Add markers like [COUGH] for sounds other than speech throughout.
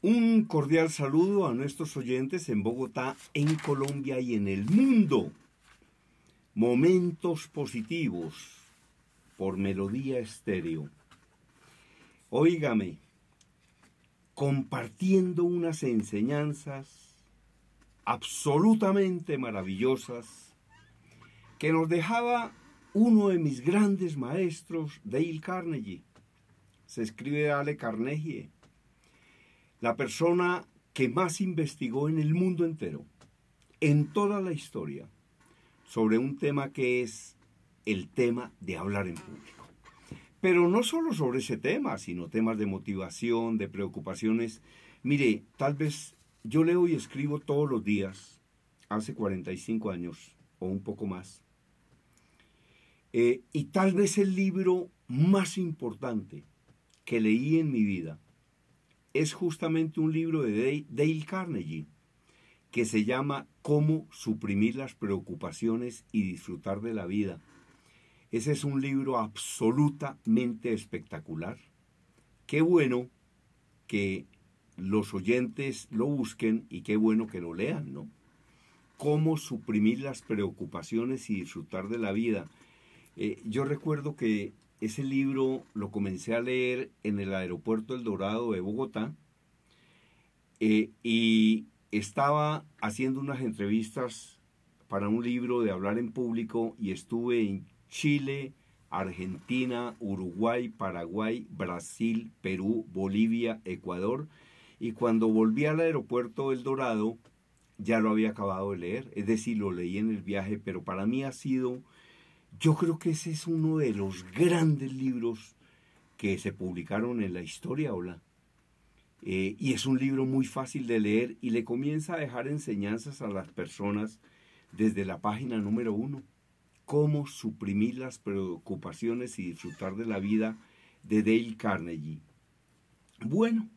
Un cordial saludo a nuestros oyentes en Bogotá, en Colombia y en el mundo. Momentos positivos por Melodía Estéreo. Óigame, compartiendo unas enseñanzas absolutamente maravillosas que nos dejaba uno de mis grandes maestros, Dale Carnegie. Se escribe Ale Carnegie la persona que más investigó en el mundo entero, en toda la historia, sobre un tema que es el tema de hablar en público. Pero no solo sobre ese tema, sino temas de motivación, de preocupaciones. Mire, tal vez yo leo y escribo todos los días, hace 45 años o un poco más. Eh, y tal vez el libro más importante que leí en mi vida es justamente un libro de Dale Carnegie que se llama Cómo suprimir las preocupaciones y disfrutar de la vida. Ese es un libro absolutamente espectacular. Qué bueno que los oyentes lo busquen y qué bueno que lo lean, ¿no? Cómo suprimir las preocupaciones y disfrutar de la vida. Eh, yo recuerdo que ese libro lo comencé a leer en el aeropuerto El Dorado de Bogotá eh, y estaba haciendo unas entrevistas para un libro de hablar en público y estuve en Chile, Argentina, Uruguay, Paraguay, Brasil, Perú, Bolivia, Ecuador. Y cuando volví al aeropuerto El Dorado, ya lo había acabado de leer. Es decir, lo leí en el viaje, pero para mí ha sido yo creo que ese es uno de los grandes libros que se publicaron en la historia, hola. Eh, y es un libro muy fácil de leer y le comienza a dejar enseñanzas a las personas desde la página número uno. Cómo suprimir las preocupaciones y disfrutar de la vida de Dale Carnegie. Bueno,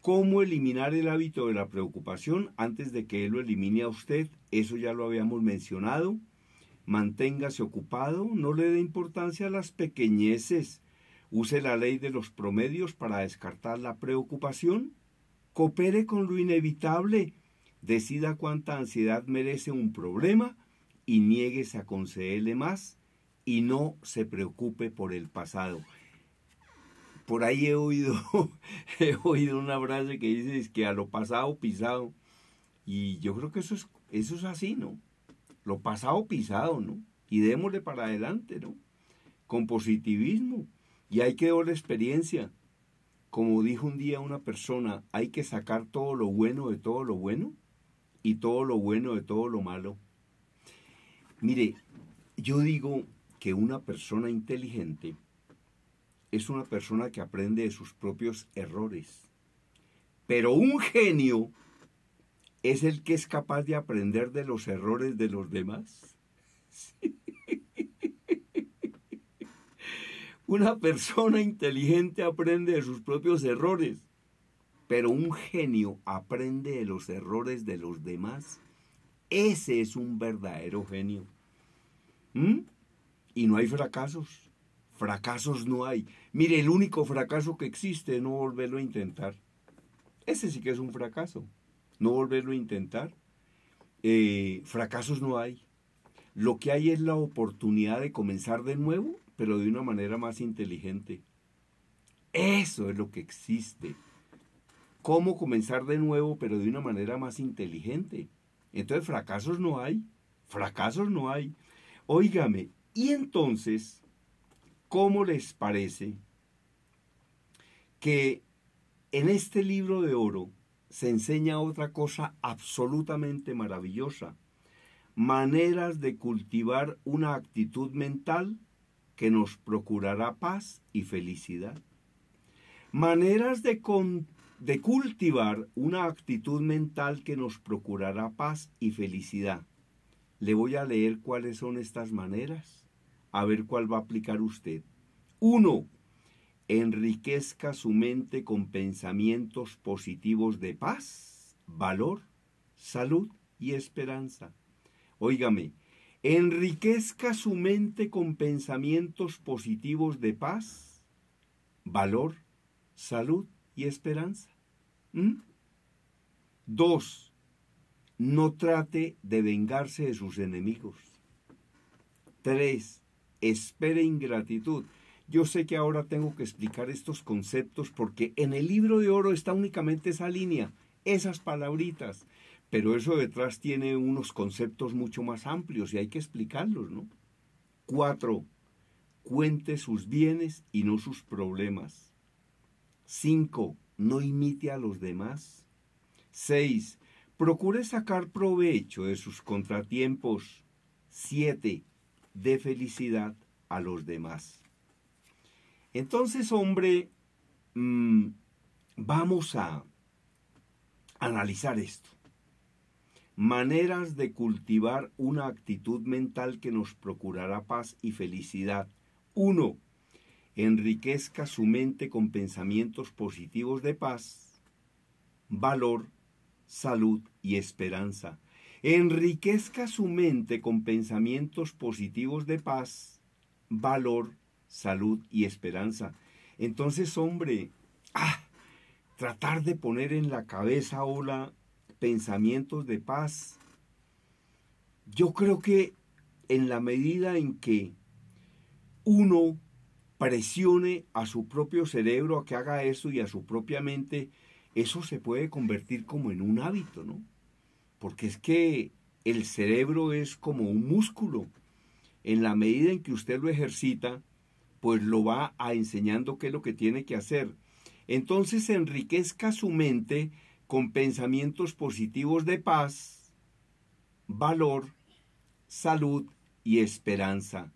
cómo eliminar el hábito de la preocupación antes de que él lo elimine a usted, eso ya lo habíamos mencionado. Manténgase ocupado, no le dé importancia a las pequeñeces. Use la ley de los promedios para descartar la preocupación. Coopere con lo inevitable. Decida cuánta ansiedad merece un problema y niegue a concederle más y no se preocupe por el pasado. Por ahí he oído, [LAUGHS] he oído una frase que dice que a lo pasado pisado. Y yo creo que eso es, eso es así, ¿no? lo pasado pisado, ¿no? Y démosle para adelante, ¿no? Con positivismo. Y hay que darle la experiencia. Como dijo un día una persona, hay que sacar todo lo bueno de todo lo bueno y todo lo bueno de todo lo malo. Mire, yo digo que una persona inteligente es una persona que aprende de sus propios errores. Pero un genio es el que es capaz de aprender de los errores de los demás. [LAUGHS] Una persona inteligente aprende de sus propios errores, pero un genio aprende de los errores de los demás. Ese es un verdadero genio. ¿Mm? Y no hay fracasos. Fracasos no hay. Mire, el único fracaso que existe es no volverlo a intentar. Ese sí que es un fracaso no volverlo a intentar. Eh, fracasos no hay. Lo que hay es la oportunidad de comenzar de nuevo, pero de una manera más inteligente. Eso es lo que existe. ¿Cómo comenzar de nuevo, pero de una manera más inteligente? Entonces, fracasos no hay. Fracasos no hay. Óigame, y entonces, ¿cómo les parece que en este libro de oro se enseña otra cosa absolutamente maravillosa, maneras de cultivar una actitud mental que nos procurará paz y felicidad. Maneras de, cultivar una actitud mental que nos procurará paz y felicidad. Le voy a leer cuáles son estas maneras, a ver cuál va a aplicar usted. Uno, enriquezca su mente con pensamientos positivos de paz, valor, salud y esperanza. Óigame, enriquezca su mente con pensamientos positivos de paz, valor, salud y esperanza. 2. ¿Mm? Dos, no trate de vengarse de sus enemigos. Tres, espere ingratitud yo sé que ahora tengo que explicar estos conceptos porque en el libro de oro está únicamente esa línea, esas palabritas, pero eso detrás tiene unos conceptos mucho más amplios y hay que explicarlos, ¿no? Cuatro, cuente sus bienes y no sus problemas. Cinco, no imite a los demás. Seis, procure sacar provecho de sus contratiempos. Siete, dé felicidad a los demás. Entonces, hombre, mm, vamos a analizar esto. Maneras de cultivar una actitud mental que nos procurará paz y felicidad. Uno, Enriquezca su mente con pensamientos positivos de paz, valor, salud y esperanza. Enriquezca su mente con pensamientos positivos de paz, valor, salud y esperanza. Entonces, hombre, ah, tratar de poner en la cabeza ola, pensamientos de paz. Yo creo que en la medida en que uno presione a su propio cerebro a que haga eso y a su propia mente, eso se puede convertir como en un hábito, ¿no? Porque es que el cerebro es como un músculo. En la medida en que usted lo ejercita, pues lo va a enseñando qué es lo que tiene que hacer. Entonces enriquezca su mente con pensamientos positivos de paz, valor, salud y esperanza.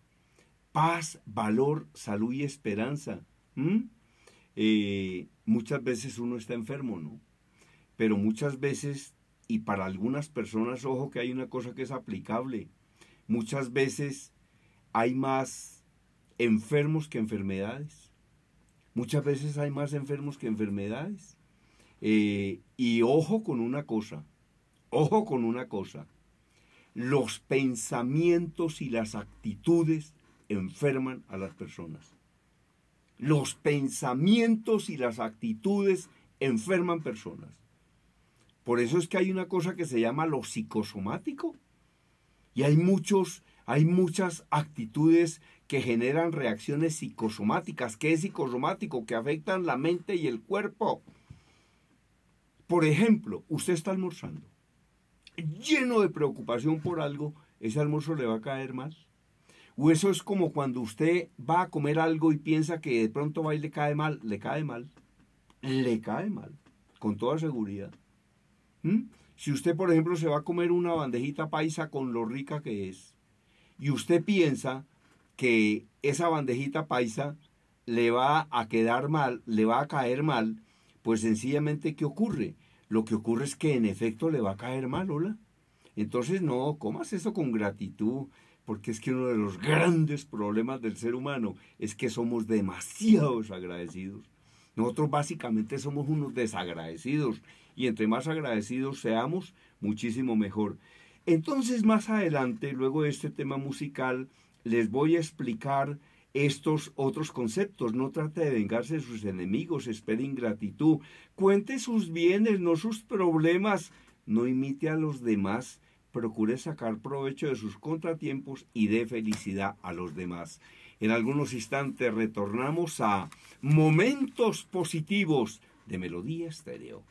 Paz, valor, salud y esperanza. Eh, muchas veces uno está enfermo, ¿no? Pero muchas veces, y para algunas personas, ojo que hay una cosa que es aplicable, muchas veces hay más enfermos que enfermedades. Muchas veces hay más enfermos que enfermedades. Eh, y ojo con una cosa, ojo con una cosa. Los pensamientos y las actitudes enferman a las personas. Los pensamientos y las actitudes enferman personas. Por eso es que hay una cosa que se llama lo psicosomático. Y hay muchos, hay muchas actitudes que generan reacciones psicosomáticas. que es psicosomático? Que afectan la mente y el cuerpo. Por ejemplo, usted está almorzando, lleno de preocupación por algo, ese almuerzo le va a caer más. O eso es como cuando usted va a comer algo y piensa que de pronto va y le cae mal, le cae mal, le cae mal, con toda seguridad. ¿Mm? Si usted, por ejemplo, se va a comer una bandejita paisa con lo rica que es, y usted piensa que esa bandejita paisa le va a quedar mal, le va a caer mal, pues sencillamente, ¿qué ocurre? Lo que ocurre es que en efecto le va a caer mal, hola. Entonces, no, comas eso con gratitud, porque es que uno de los grandes problemas del ser humano es que somos demasiados agradecidos. Nosotros básicamente somos unos desagradecidos y entre más agradecidos seamos, muchísimo mejor. Entonces, más adelante, luego de este tema musical, les voy a explicar estos otros conceptos. No trate de vengarse de sus enemigos, espere ingratitud. Cuente sus bienes, no sus problemas. No imite a los demás. Procure sacar provecho de sus contratiempos y dé felicidad a los demás. En algunos instantes retornamos a momentos positivos de melodía estéreo.